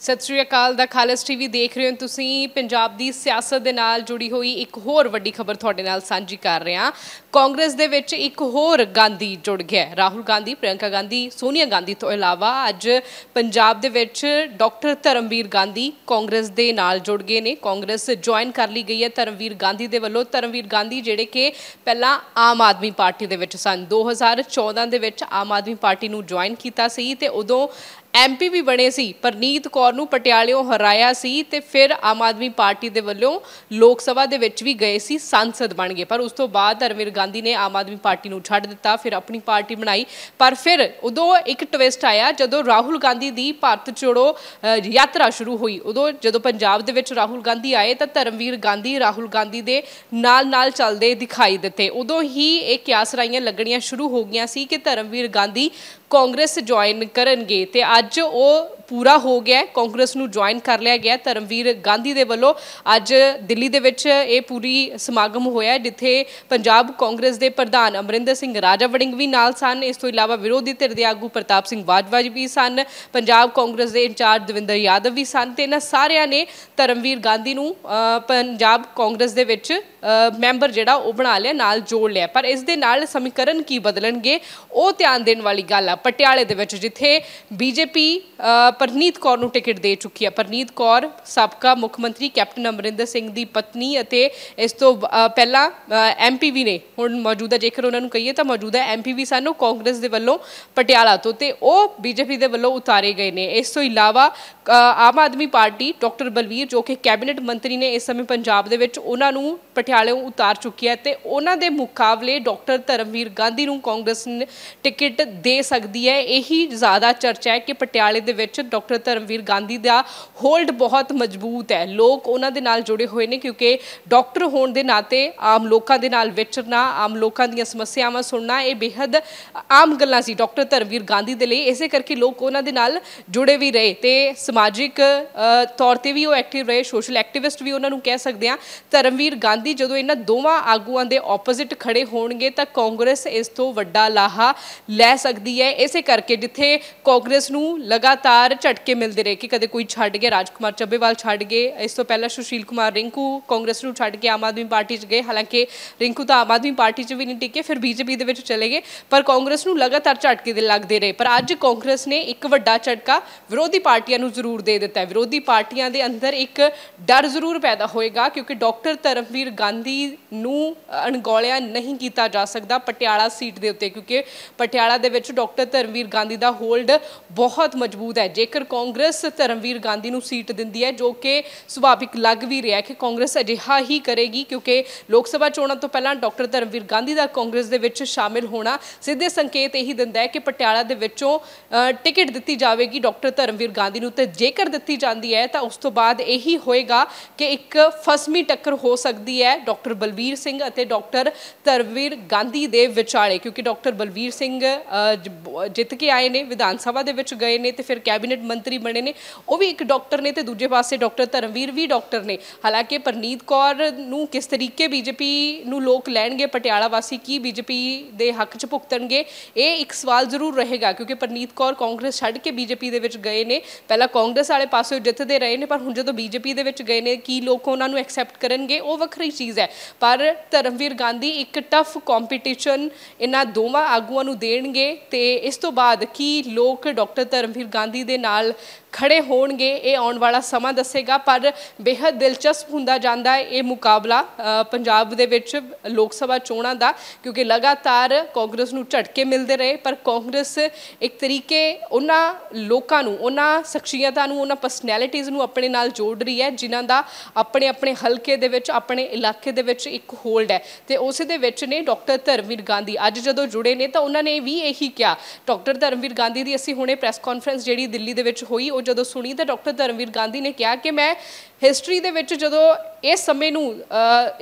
ਸਤਿ ਸ਼੍ਰੀ ਅਕਾਲ ਦਾ ਖਾਲਸ ਟੀਵੀ ਦੇਖ ਰਹੇ ਹੋ ਤੁਸੀਂ ਪੰਜਾਬ ਦੀ ਸਿਆਸਤ ਦੇ ਨਾਲ ਜੁੜੀ ਹੋਈ ਇੱਕ ਹੋਰ ਵੱਡੀ ਖਬਰ ਤੁਹਾਡੇ ਨਾਲ ਸਾਂਝੀ ਕਰ ਰਹੇ ਹਾਂ ਕਾਂਗਰਸ ਦੇ ਵਿੱਚ ਇੱਕ ਹੋਰ ਗਾਂਧੀ ਜੁੜ ਗਿਆ ਰਾਹੁਲ ਗਾਂਧੀ ਪ੍ਰਿਯੰਕਾ ਗਾਂਧੀ ਸੋਨੀਆ ਗਾਂਧੀ ਤੋਂ ਇਲਾਵਾ ਅੱਜ ਪੰਜਾਬ ਦੇ ਵਿੱਚ ਡਾਕਟਰ ਧਰਮਵੀਰ ਗਾਂਧੀ ਕਾਂਗਰਸ ਦੇ ਨਾਲ ਜੁੜ ਗਏ ਨੇ ਕਾਂਗਰਸ ਜੁਆਇਨ ਕਰ ਲਈ ਗਈ ਹੈ ਧਰਮਵੀਰ ਗਾਂਧੀ ਦੇ ਵੱਲੋਂ ਧਰਮਵੀਰ ਗਾਂਧੀ ਜਿਹੜੇ ਕਿ ਪਹਿਲਾਂ ਆਮ ਆਦਮੀ ਪਾਰਟੀ ਦੇ ਵਿੱਚ ਸਨ 2014 ਦੇ ਵਿੱਚ ਆਮ ਆਦਮੀ ਪਾਰਟੀ ਨੂੰ ਜੁਆਇਨ ਕੀਤਾ ਸੀ ਤੇ ਉਦੋਂ ਐਮਪੀ ਵੀ ਬਣੇ ਸੀ ਪਰਨੀਤ ਕੌਰ ਨੂੰ ਪਟਿਆਲਿਓਂ ਹਰਾਇਆ ਸੀ ਤੇ ਫਿਰ ਆਮ ਆਦਮੀ ਪਾਰਟੀ ਦੇ ਵੱਲੋਂ ਲੋਕ ਸਭਾ ਦੇ ਵਿੱਚ ਵੀ ਗਏ ਸੀ ਸੰਸਦ ਬਣ ਗਏ ਪਰ ਉਸ ਤੋਂ ਬਾਅਦ ਧਰਮਵੀਰ ਗਾਂਧੀ ਨੇ ਆਮ ਆਦਮੀ ਪਾਰਟੀ ਨੂੰ ਛੱਡ ਦਿੱਤਾ ਫਿਰ ਆਪਣੀ ਪਾਰਟੀ ਬਣਾਈ ਪਰ ਫਿਰ ਉਦੋਂ ਇੱਕ ਟਵਿਸਟ ਆਇਆ ਜਦੋਂ ਰਾਹੁਲ ਗਾਂਧੀ ਦੀ ਭਾਰਤ ਜੋੜੋ ਯਾਤਰਾ ਸ਼ੁਰੂ ਹੋਈ ਉਦੋਂ ਜਦੋਂ ਪੰਜਾਬ ਦੇ ਵਿੱਚ ਰਾਹੁਲ ਗਾਂਧੀ ਆਏ ਤਾਂ ਧਰਮਵੀਰ ਗਾਂਧੀ ਰਾਹੁਲ ਗਾਂਧੀ ਦੇ ਨਾਲ-ਨਾਲ ਚੱਲਦੇ ਦਿਖਾਈ ਦਿੱਤੇ ਉਦੋਂ ਹੀ ਇਹ ਕਿਆਸਰਾਈਆਂ ਲੱਗਣੀਆਂ ਸ਼ੁਰੂ ਹੋ ਗਈਆਂ ਸੀ ਕਿ ਧਰਮਵੀਰ ਗਾਂਧੀ ਕਾਂਗਰਸ ਜੁਆਇਨ ਕਰਨਗੇ ਤੇ ਅੱਜ ਉਹ ਪੂਰਾ ਹੋ ਗਿਆ ਕਾਂਗਰਸ ਨੂੰ ਜੁਆਇਨ ਕਰ ਲਿਆ ਗਿਆ ਧਰਮਵੀਰ ਗਾਂਧੀ ਦੇ ਵੱਲੋਂ ਅੱਜ ਦਿੱਲੀ ਦੇ ਵਿੱਚ ਇਹ ਪੂਰੀ ਸਮਾਗਮ ਹੋਇਆ ਜਿੱਥੇ ਪੰਜਾਬ ਕਾਂਗਰਸ ਦੇ ਪ੍ਰਧਾਨ ਅਮਰਿੰਦਰ ਸਿੰਘ ਰਾਜਾ ਵੜਿੰਗ ਵੀ ਨਾਲ ਸਨ ਇਸ ਤੋਂ ਇਲਾਵਾ ਵਿਰੋਧੀ ਧਿਰ ਦੇ ਆਗੂ ਪ੍ਰਤਾਪ ਸਿੰਘ ਬਾਜਵਾਜ ਵੀ ਸਨ ਪੰਜਾਬ ਕਾਂਗਰਸ ਦੇ ਇੰਚਾਰਜ ਦਵਿੰਦਰ ਯਾਦਵ ਵੀ ਸਨ ਤੇ ਇਹਨਾਂ ਸਾਰਿਆਂ ਨੇ ਧਰਮਵੀਰ ਗਾਂਧੀ ਨੂੰ ਪੰਜਾਬ ਕਾਂਗਰਸ ਦੇ ਵਿੱਚ ਮੈਂਬਰ ਜਿਹੜਾ ਉਹ ਬਣਾ ਲਿਆ ਨਾਲ ਜੋੜ ਲਿਆ ਪਰ ਇਸ ਦੇ ਨਾਲ ਸਮੀਕਰਨ ਕੀ ਬਦਲਣਗੇ ਉਹ ਧਿਆਨ ਦੇਣ ਵਾਲੀ ਗੱਲ ਆ ਪਟਿਆਲੇ ਦੇ ਵਿੱਚ ਜਿੱਥੇ ਬੀਜੇਪੀ ਪਰਨੀਤ ਕੌਰ ਨੂੰ ਟਿਕਟ ਦੇ ਚੁੱਕੀ ਹੈ ਪਰਨੀਤ ਕੌਰ ਸਾਬਕਾ ਮੁੱਖ ਮੰਤਰੀ ਕੈਪਟਨ ਅਮਰਿੰਦਰ ਸਿੰਘ ਦੀ ਪਤਨੀ ਅਤੇ ਇਸ ਤੋਂ ਪਹਿਲਾਂ ਐਮਪੀ ਵੀ ਨੇ ਹੁਣ ਮੌਜੂਦਾ ਜੇਕਰ ਉਹਨਾਂ ਨੂੰ ਕਹੀਏ ਤਾਂ ਮੌਜੂਦਾ ਐਮਪੀ ਵੀ ਸਾਨੂੰ ਕਾਂਗਰਸ ਦੇ ਵੱਲੋਂ ਪਟਿਆਲਾ ਤੋਂ ਤੇ ਉਹ ਬੀਜੇਪੀ ਦੇ ਵੱਲੋਂ ਉਤਾਰੇ ਗਏ ਨੇ ਇਸ ਤੋਂ ਇਲਾਵਾ ਆਮ ਆਦਮੀ ਪਾਰਟੀ ਡਾਕਟਰ ਬਲਵੀਰ ਜੋ ਕਿ ਕੈਬਨਿਟ ਮੰਤਰੀ ਨੇ ਇਸ ਸਮੇਂ ਪੰਜਾਬ ਦੇ ਵਿੱਚ ਉਹਨਾਂ ਨੂੰ ਪਟਿਆਲੇੋਂ ਉਤਾਰ ਚੁੱਕੀ ਹੈ ਤੇ ਉਹਨਾਂ ਦੇ ਮੁਕਾਬਲੇ ਡਾਕਟਰ ਧਰਮਵੀਰ ਗਾਂਧੀ ਨੂੰ ਕਾਂਗਰਸ ਟਿਕਟ ਦੇ ਸਕਦੀ ਹੈ ਇਹੀ ਜ਼ਿਆਦਾ ਚਰਚਾ ਹੈ ਕਿ ਪਟਿਆਲੇ ਦੇ ਵਿੱਚ ਡਾਕਟਰ ਧਰਮਵੀਰ ਗਾਂਧੀ ਦਾ ਹੋਲਡ ਬਹੁਤ ਮਜ਼ਬੂਤ ਹੈ ਲੋਕ ਉਹਨਾਂ ਦੇ ਨਾਲ ਜੁੜੇ ਹੋਏ ਨੇ ਕਿਉਂਕਿ ਡਾਕਟਰ ਹੋਣ ਦੇ ਨਾਤੇ ਆਮ ਲੋਕਾਂ ਦੇ ਨਾਲ ਵਿਚਰਨਾ ਆਮ ਲੋਕਾਂ ਦੀਆਂ ਸਮੱਸਿਆਵਾਂ ਸੁਣਨਾ ਇਹ ਬੇहद ਆਮ ਗੱਲਾਂ ਸੀ ਡਾਕਟਰ ਧਰਮਵੀਰ ਗਾਂਧੀ ਦੇ ਲਈ ਇਸੇ ਕਰਕੇ ਲੋਕ ਉਹਨਾਂ ਦੇ ਨਾਲ ਜੁੜੇ ਵੀ ਰਹੇ ਤੇ ਸਮਾਜਿਕ ਤੌਰ ਤੇ ਵੀ ਉਹ ਐਕਟਿਵ ਰਹੇ ਸੋਸ਼ਲ ਐਕਟਿਵਿਸਟ ਵੀ ਉਹਨਾਂ ਨੂੰ ਕਹਿ ਸਕਦੇ ਆ ਧਰਮਵੀਰ ਗਾਂਧੀ ਜਦੋਂ ਇਹਨਾਂ ਦੋਵਾਂ ਆਗੂਆਂ ਦੇ ਆਪੋਜ਼ਿਟ ਖੜੇ ਹੋਣਗੇ ਤਾਂ ਕਾਂਗਰਸ ਇਸ ਤੋਂ ਵੱਡਾ ਲਾਹਾ ਲੈ ਸਕਦੀ ਹੈ ਇਸੇ ਕਰਕੇ ਜਿੱਥੇ ਕਾਂਗਰਸ ਨੂੰ ਲਗਾਤਾਰ ਝਟਕੇ ਮਿਲਦੇ ਰਹੇ ਕਿ ਕਦੇ ਕੋਈ ਛੱਡ ਗਿਆ ਰਾਜਕੁਮਾਰ ਚੱਬੇਵਾਲ ਛੱਡ ਗਏ ਇਸ ਤੋਂ ਪਹਿਲਾਂ ਸੁਸ਼ੀਲ ਕੁਮਾਰ ਰਿੰਕੂ ਕਾਂਗਰਸ ਨੂੰ ਛੱਡ ਕੇ ਆਮ ਆਦਮੀ ਪਾਰਟੀ 'ਚ ਗਏ ਹਾਲਾਂਕਿ ਰਿੰਕੂ ਤਾਂ ਆਮ ਆਦਮੀ ਪਾਰਟੀ 'ਚ ਵੀ ਨਹੀਂ ਟਿਕੇ ਫਿਰ ਬੀਜੇਪੀ ਦੇ ਵਿੱਚ ਚਲੇ ਗਏ ਪਰ ਕਾਂਗਰਸ ਨੂੰ ਲਗਾਤਾਰ ਝਟਕੇ ਦੇ ਲੱਗਦੇ ਰਹੇ ਪਰ ਅੱਜ ਕਾਂਗਰਸ ਨੇ ਇੱਕ ਵੱਡਾ ਝਟਕਾ ਵਿਰੋਧੀ ਪਾਰਟੀਆਂ ਨੂੰ ਜ਼ਰੂਰ ਜ਼ਰੂਰ ਦੇ ਦਿੱਤਾ ਵਿਰੋਧੀ ਪਾਰਟੀਆਂ ਦੇ ਅੰਦਰ ਇੱਕ ਡਰ ਜ਼ਰੂਰ ਪੈਦਾ ਹੋਏਗਾ ਕਿਉਂਕਿ ਡਾਕਟਰ ਧਰਮਵੀਰ ਗਾਂਧੀ ਨੂੰ ਅਣਗੌਲਿਆ ਨਹੀਂ ਕੀਤਾ ਜਾ ਸਕਦਾ ਪਟਿਆਲਾ ਸੀਟ ਦੇ ਉੱਤੇ ਕਿਉਂਕਿ ਪਟਿਆਲਾ ਦੇ ਵਿੱਚ ਡਾਕਟਰ ਧਰਮਵੀਰ ਗਾਂਧੀ ਦਾ ਹੋਲਡ ਬਹੁਤ ਮਜ਼ਬੂਤ ਹੈ ਜੇਕਰ ਕਾਂਗਰਸ ਧਰਮਵੀਰ ਗਾਂਧੀ ਨੂੰ ਸੀਟ ਦਿੰਦੀ ਹੈ ਜੋ ਕਿ ਸੁਭਾਵਿਕ ਲੱਗ ਵੀ ਰਿਹਾ ਕਿ ਕਾਂਗਰਸ ਅਜਿਹਾ ਹੀ ਕਰੇਗੀ ਕਿਉਂਕਿ ਲੋਕ ਸਭਾ ਚੋਣਾਂ ਤੋਂ ਪਹਿਲਾਂ ਡਾਕਟਰ ਧਰਮਵੀਰ ਗਾਂਧੀ ਦਾ ਕਾਂਗਰਸ ਦੇ ਵਿੱਚ ਸ਼ਾਮਿਲ ਹੋਣਾ ਸਿੱਧੇ ਸੰਕੇਤ ਇਹੀ ਦਿੰਦਾ ਹੈ ਕਿ ਪਟਿਆਲਾ ਦੇ ਵਿੱਚੋਂ ਟਿਕਟ ਦਿੱਤੀ ਜਾਵੇਗੀ ਡਾਕਟਰ ਧਰਮਵੀਰ ਗਾਂਧੀ ਨੂੰ ਤੇ ਜੇਕਰ ਦਿੱਤੀ ਜਾਂਦੀ ਹੈ ਤਾਂ ਉਸ ਤੋਂ ਬਾਅਦ ਇਹੀ ਹੋਏਗਾ ਕਿ ਇੱਕ ਫਸਮੀ ਟੱਕਰ ਹੋ ਸਕਦੀ ਹੈ ਡਾਕਟਰ ਬਲਬੀਰ ਸਿੰਘ ਅਤੇ ਡਾਕਟਰ ਤਰਵੀਰ ਗਾਂਧੀ ਦੇ ਵਿਚਾਲੇ ਕਿਉਂਕਿ ਡਾਕਟਰ ਬਲਬੀਰ ਸਿੰਘ ਜਿੱਤ ਕੇ ਆਏ ਨੇ ਵਿਧਾਨ ਸਭਾ ਦੇ ਵਿੱਚ ਗਏ ਨੇ ਤੇ ਫਿਰ ਕੈਬਨਿਟ ਮੰਤਰੀ ਬਣੇ ਨੇ ਉਹ ਵੀ ਇੱਕ ਡਾਕਟਰ ਨੇ ਤੇ ਦੂਜੇ ਪਾਸੇ ਡਾਕਟਰ ਧਰਮਵੀਰ ਵੀ ਡਾਕਟਰ ਨੇ ਹਾਲਾਂਕਿ ਪਰਨੀਤ ਕੌਰ ਨੂੰ ਕਿਸ ਤਰੀਕੇ ਬੀਜੇਪੀ ਨੂੰ ਲੋਕ ਲੈਣਗੇ ਪਟਿਆਲਾ ਵਾਸੀ ਕੀ ਬੀਜੇਪੀ ਦੇ ਹੱਕ 'ਚ ਭੁਗਤਣਗੇ ਇਹ ਇੱਕ ਸਵਾਲ ਜ਼ਰੂਰ ਰਹੇਗਾ ਕਿਉਂਕਿ ਪਰਨੀਤ ਕੌਰ ਕਾਂਗਰਸ ਛੱਡ ਕੇ ਬੀਜੇਪੀ ਦੇ ਵਿੱਚ ਗਏ ਨੇ ਪਹਿਲਾਂ ਕਾਂਗਰਸ ਵਾਲੇ ਪਾਸੇ ਜਿੱਥੇ ਰਹੇ ਨੇ ਪਰ ਹੁਣ ਜਦੋਂ ਬੀਜੇਪੀ ਦੇ ਵਿੱਚ ਗਏ ਨੇ ਕੀ ਲੋਕ ਉਹਨਾਂ ਨੂੰ ਐਕਸੈਪਟ ਕਰਨਗੇ ਉਹ ਵੱਖਰੀ ਚੀਜ਼ ਹੈ ਪਰ ਧਰਮਵੀਰ ਗਾਂਧੀ ਇੱਕ ਟਫ ਕੰਪੀਟੀਸ਼ਨ ਇਹਨਾਂ ਦੋਵਾਂ ਆਗੂਆਂ ਨੂੰ ਦੇਣਗੇ ਤੇ ਇਸ ਤੋਂ ਬਾਅਦ ਕੀ ਲੋਕ ਡਾਕਟਰ ਧਰਮਵੀਰ ਗਾਂਧੀ ਦੇ ਨਾਲ ਖੜੇ ਹੋਣਗੇ ਇਹ ਆਉਣ ਵਾਲਾ ਸਮਾਂ ਦੱਸੇਗਾ ਪਰ ਬੇहद ਦਿਲਚਸਪ ਹੁੰਦਾ ਜਾਂਦਾ ਹੈ ਇਹ ਮੁਕਾਬਲਾ ਪੰਜਾਬ ਦੇ ਵਿੱਚ ਲੋਕ ਸਭਾ ਚੋਣਾਂ ਦਾ ਕਿਉਂਕਿ ਲਗਾਤਾਰ ਕਾਂਗਰਸ ਨੂੰ ਝਟਕੇ ਮਿਲਦੇ ਰਹੇ ਪਰ ਕਾਂਗਰਸ ਇੱਕ ਤਰੀਕੇ ਉਹਨਾਂ ਲੋਕਾਂ ਨੂੰ ਉਹਨਾਂ ਸ਼ਖਸੀਅਤਾਂ ਨੂੰ ਉਹਨਾਂ ਪਰਸਨੈਲਿਟੀਆਂ ਨੂੰ ਆਪਣੇ ਨਾਲ ਜੋੜ ਰਹੀ ਹੈ ਜਿਨ੍ਹਾਂ ਦਾ ਆਪਣੇ ਆਪਣੇ ਹਲਕੇ ਦੇ ਵਿੱਚ ਆਪਣੇ ਇਲਾਕੇ ਦੇ ਵਿੱਚ ਇੱਕ ਹੋਲਡ ਹੈ ਤੇ ਉਸੇ ਦੇ ਵਿੱਚ ਨੇ ਡਾਕਟਰ ਧਰਮਵੀਰ ਗਾਂਧੀ ਅੱਜ ਜਦੋਂ ਜੁੜੇ ਨੇ ਤਾਂ ਉਹਨਾਂ ਨੇ ਵੀ ਇਹੀ ਕਿਹਾ ਡਾਕਟਰ ਧਰਮਵੀਰ ਗਾਂਧੀ ਦੀ ਅਸੀਂ ਹੁਣੇ ਪ੍ਰੈਸ ਕਾਨਫਰੰਸ ਜਿਹੜੀ ਦਿੱਲੀ ਦੇ ਵਿੱਚ ਹੋਈ ਉਹ ਜਦੋਂ ਸੁਣੀ ਤਾਂ ਡਾਕਟਰ ਧਰਮਵੀਰ ਗਾਂਧੀ ਨੇ ਕਿਹਾ ਕਿ ਮੈਂ ਹਿਸਟਰੀ ਦੇ ਵਿੱਚ ਜਦੋਂ ਇਸ ਸਮੇਂ ਨੂੰ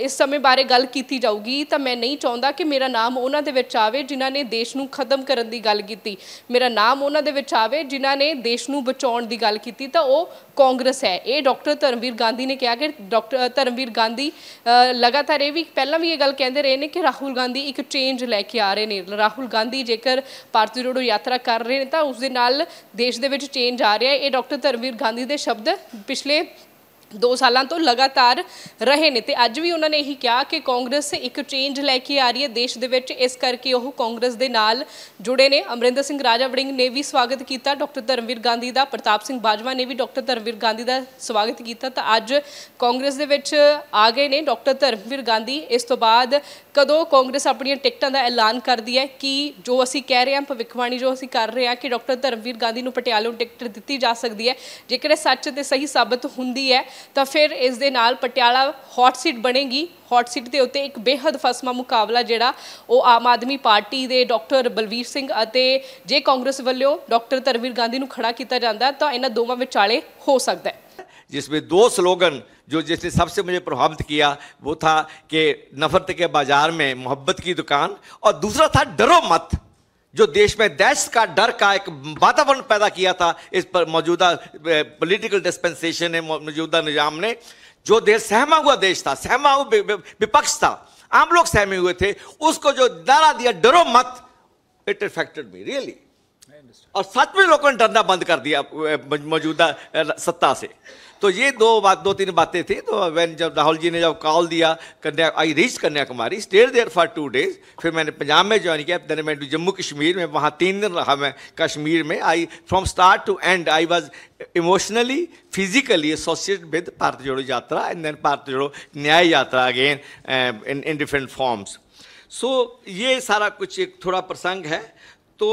ਇਸ ਸਮੇਂ ਬਾਰੇ ਗੱਲ ਕੀਤੀ ਜਾਊਗੀ ਤਾਂ ਮੈਂ ਨਹੀਂ ਚਾਹੁੰਦਾ ਕਿ ਮੇਰਾ ਨਾਮ ਉਹਨਾਂ ਦੇ ਵਿੱਚ ਆਵੇ ਜਿਨ੍ਹਾਂ ਨੇ ਦੇਸ਼ ਨੂੰ ਖਤਮ ਕਰਨ ਦੀ ਗੱਲ ਕੀਤੀ ਮੇਰਾ ਨਾਮ ਉਹਨਾਂ ਦੇ ਵਿੱਚ ਆਵੇ ਜਿਨ੍ਹਾਂ ਨੇ ਦੇਸ਼ ਨੂੰ ਬਚਾਉਣ ਦੀ ਗੱਲ ਕੀਤੀ ਤਾਂ ਉਹ ਕਾਂਗਰਸ ਹੈ ਇਹ ਡਾਕਟਰ ਧਰਮਵੀਰ ਗਾਂਧੀ ਨੇ ਕਿਹਾ ਕਿ ਡਾਕਟਰ ਧਰਮਵੀਰ ਗਾਂਧੀ ਲਗਾਤਾਰ ਇਹ ਵੀ ਪਹਿਲਾਂ ਵੀ ਇਹ ਗੱਲ ਕਹਿੰਦੇ ਰਹੇ ਨੇ ਕਿ ਰਾਹੁਲ ਗਾਂਧੀ ਇੱਕ ਚੇਂਜ ਲੈ ਕੇ ਆ ਰਹੇ ਨੇ ਰਾਹੁਲ ਗਾਂਧੀ ਜੇਕਰ ਭਾਰਤੀ ਜੋੜੋ ਯਾਤਰਾ ਕਰ ਰਹੇ ਨੇ ਤਾਂ ਉਸ ਦੇ ਨਾਲ ਦੇਸ਼ ਦੇ ਵਿੱਚ ਚੇਂਜ ਆ ਰਿਹਾ ਹੈ ਇਹ ਡਾਕਟਰ ਧਰਮਵੀਰ ਗਾਂਧੀ ਦੇ ਸ਼ਬਦ ਪਿਛਲੇ ਦੋ ਸਾਲਾਂ ਤੋਂ ਲਗਾਤਾਰ ਰਹੇ ਨੇ ਤੇ ਅੱਜ ਵੀ ਉਹਨਾਂ ਨੇ ਇਹੀ ਕਿਹਾ ਕਿ ਕਾਂਗਰਸ ਇੱਕ ਚੇਂਜ ਲੈ ਕੇ ਆ ਰਹੀ ਹੈ ਦੇਸ਼ ਦੇ ਵਿੱਚ ਇਸ ਕਰਕੇ ਉਹ ਕਾਂਗਰਸ ਦੇ ਨਾਲ ਜੁੜੇ ਨੇ ਅਮਰਿੰਦਰ ਸਿੰਘ ਰਾਜਾ ਵੜਿੰਗ ਨੇ ਵੀ ਸਵਾਗਤ ਕੀਤਾ ਡਾਕਟਰ ਧਰਮਵੀਰ ਗਾਂਧੀ ਦਾ ਪ੍ਰਤਾਪ ਸਿੰਘ ਬਾਜਵਾ ਨੇ ਵੀ ਡਾਕਟਰ ਧਰਮਵੀਰ ਗਾਂਧੀ ਦਾ ਸਵਾਗਤ ਕੀਤਾ ਤਾਂ ਅੱਜ ਕਾਂਗਰਸ ਦੇ ਵਿੱਚ ਆ ਗਏ ਨੇ ਡਾਕਟਰ ਧਰਮਵੀਰ ਗਾਂਧੀ ਇਸ ਤੋਂ ਬਾਅਦ ਕਦੋਂ ਕਾਂਗਰਸ ਆਪਣੀਆਂ ਟਿਕਟਾਂ ਦਾ ਐਲਾਨ ਕਰਦੀ ਹੈ ਕਿ ਜੋ ਅਸੀਂ ਕਹਿ ਰਹੇ ਹਾਂ ਭਵਿੱਖਬਾਣੀ ਜੋ ਅਸੀਂ ਕਰ ਰਹੇ ਹਾਂ ਕਿ ਡਾਕਟਰ ਧਰਮਵੀਰ ਗਾਂਧੀ ਨੂੰ ਪਟਿਆਲੇ ਨੂੰ ਟਿਕਟ ਦਿੱਤੀ ਜਾ ਸਕਦੀ ਹੈ ਜੇਕਰ ਇਹ ਸੱਚ ਤੇ ਸਹੀ ਸਾਬਤ ਹੁੰਦੀ ਹੈ ਤਾਂ ਫਿਰ ਇਸ ਦੇ ਨਾਲ ਪਟਿਆਲਾ ਹੌਟ ਸੀਟ ਬਣੇਗੀ ਹੌਟ ਸੀਟ ਦੇ ਉੱਤੇ ਇੱਕ ਬੇਹੱਦ ਫਸਮਾ ਮੁਕਾਬਲਾ ਜਿਹੜਾ ਉਹ ਆਮ ਆਦਮੀ ਪਾਰਟੀ ਦੇ ਡਾਕਟਰ ਬਲਵੀਰ ਸਿੰਘ ਅਤੇ ਜੇ ਕਾਂਗਰਸ ਵੱਲੋਂ ਡਾਕਟਰ ਧਰਮਵੀਰ ਗਾਂਧੀ ਨੂੰ ਖੜਾ ਕੀਤਾ ਜਾਂਦਾ ਤਾਂ ਇਹਨਾਂ ਦੋਵਾਂ ਵਿਚਾਲੇ ਹੋ ਸਕਦਾ ਹੈ जिसमें दो स्लोगन जो जिसने सबसे मुझे प्रभावित किया वो था कि नफरत के बाजार में मोहब्बत की दुकान और दूसरा था डरो मत जो देश में दहशत का डर का एक वातावरण पैदा किया था इस पर मौजूदा पॉलिटिकल डिस्पेंसेशन है मौजूदा निजाम ने जो देश सहमा हुआ देश था सहमा हुआ विपक्ष था आम लोग सहमे हुए थे उसको जो डरा दिया डरो मत इट इफेक्टेड मी रियली और सच में लोगों ने डरना बंद कर दिया मौजूदा सत्ता से तो ये दो बात दो तीन बातें थी तो वैन जब राहुल जी ने जब कॉल दिया Kanya I reach Kanyakumari stayed there for two days फिर मैंने पंजाब में ज्वाइन किया देन मैं जम्मू कश्मीर में वहाँ तीन दिन रहा मैं कश्मीर में I from start to end I was emotionally physically associate with Bharat Jodo Yatra and then Bharat Jodo Nyay Yatra again in in different forms so ये सारा कुछ एक थोड़ा प्रसंग है तो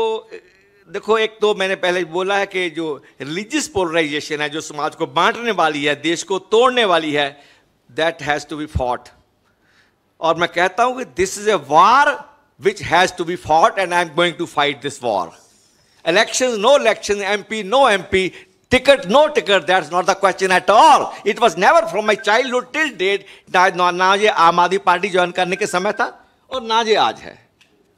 देखो एक तो मैंने पहले बोला है कि जो रिलीजियस पोलराइजेशन है जो समाज को बांटने वाली है देश को तोड़ने वाली है that has to be fought और मैं कहता हूं कि this is a war which has to be fought and I am going to fight this war election no election M P no M P no ticket that that's not the question at all. It was never from my childhood till date ना ये आम आदमी party join करने के समय था और ना ये आज है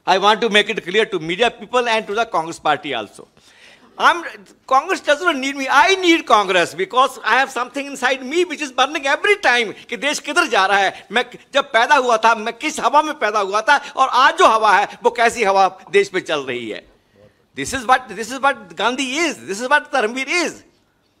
I want to make it clear to media people and to the Congress party also. I'm, Congress doesn't need me. I need Congress because I have something inside me which is burning every time कि देश किधर जा रहा है मैं जब पैदा हुआ था मैं किस हवा में पैदा हुआ था और आज जो हवा है वो कैसी हवा देश पे चल रही है this is what this is what gandhi is this is what Dharmveer is